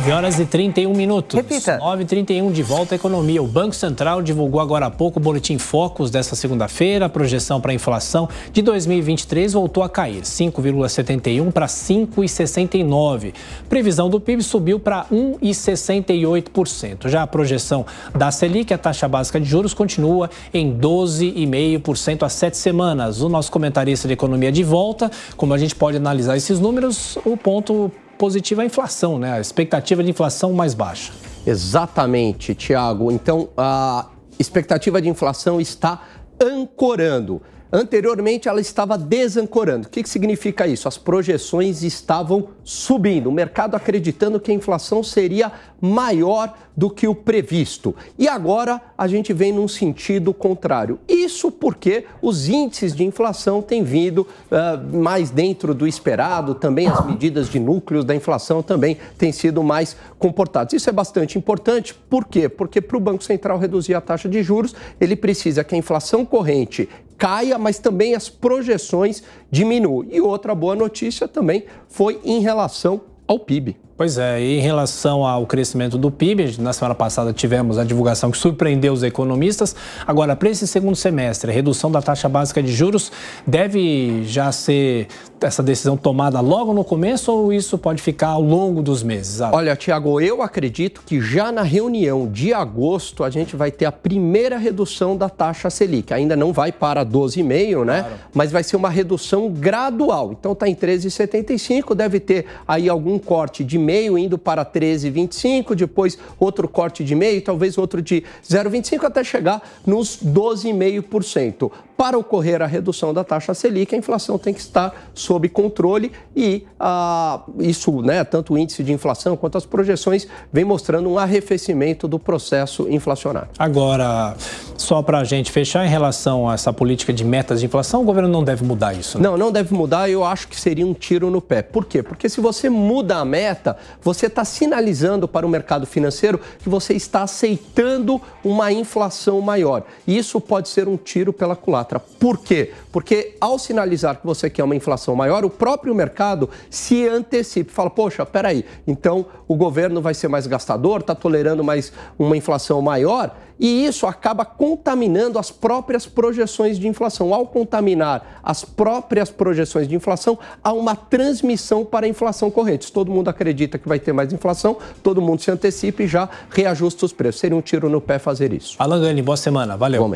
9 horas e 31 minutos. Repita. 9h31 de volta à economia. O Banco Central divulgou agora há pouco o boletim Focus desta segunda-feira. A projeção para a inflação de 2023 voltou a cair, 5,71 para 5,69. Previsão do PIB subiu para 1,68%. Já a projeção da Selic, a taxa básica de juros, continua em 12,5% há sete semanas. O nosso comentarista de economia de volta. Como a gente pode analisar esses números, o ponto positiva é a inflação, né? A expectativa de inflação mais baixa. Exatamente, Tiago. Então, a expectativa de inflação está ancorando. Anteriormente, ela estava desancorando. O que, que significa isso? As projeções estavam subindo, o mercado acreditando que a inflação seria maior do que o previsto. E agora a gente vem num sentido contrário. Isso porque os índices de inflação têm vindo uh, mais dentro do esperado, também as medidas de núcleos da inflação também têm sido mais comportadas. Isso é bastante importante, por quê? Porque para o Banco Central reduzir a taxa de juros, ele precisa que a inflação corrente caia, mas também as projeções diminuam. E outra boa notícia também foi em relação ao PIB. Pois é, e em relação ao crescimento do PIB, na semana passada tivemos a divulgação que surpreendeu os economistas. Agora, para esse segundo semestre, a redução da taxa básica de juros deve já ser essa decisão tomada logo no começo ou isso pode ficar ao longo dos meses? Olha, Tiago, eu acredito que já na reunião de agosto a gente vai ter a primeira redução da taxa Selic. Ainda não vai para 12,5, né? Claro. Mas vai ser uma redução gradual. Então está em 13,75, deve ter aí algum corte de meio indo para 13,25, depois outro corte de meio, talvez outro de 0,25 até chegar nos 12,5%. Para ocorrer a redução da taxa Selic, a inflação tem que estar sob controle e ah, isso, né, tanto o índice de inflação quanto as projeções, vem mostrando um arrefecimento do processo inflacionário. Agora, só para a gente fechar em relação a essa política de metas de inflação, o governo não deve mudar isso. Né? Não, não deve mudar. Eu acho que seria um tiro no pé. Por quê? Porque se você muda a meta, você está sinalizando para o mercado financeiro que você está aceitando uma inflação maior. Isso pode ser um tiro pela culatra. Por quê? Porque ao sinalizar que você quer uma inflação maior, o próprio mercado se antecipa, fala: poxa, peraí, então o governo vai ser mais gastador, está tolerando mais uma inflação maior, e isso acaba contaminando as próprias projeções de inflação. Ao contaminar as próprias projeções de inflação, há uma transmissão para a inflação corrente. Todo mundo acredita que vai ter mais inflação, todo mundo se antecipa e já reajusta os preços. Seria um tiro no pé fazer isso. Alan Gani, boa semana. Valeu. Bom,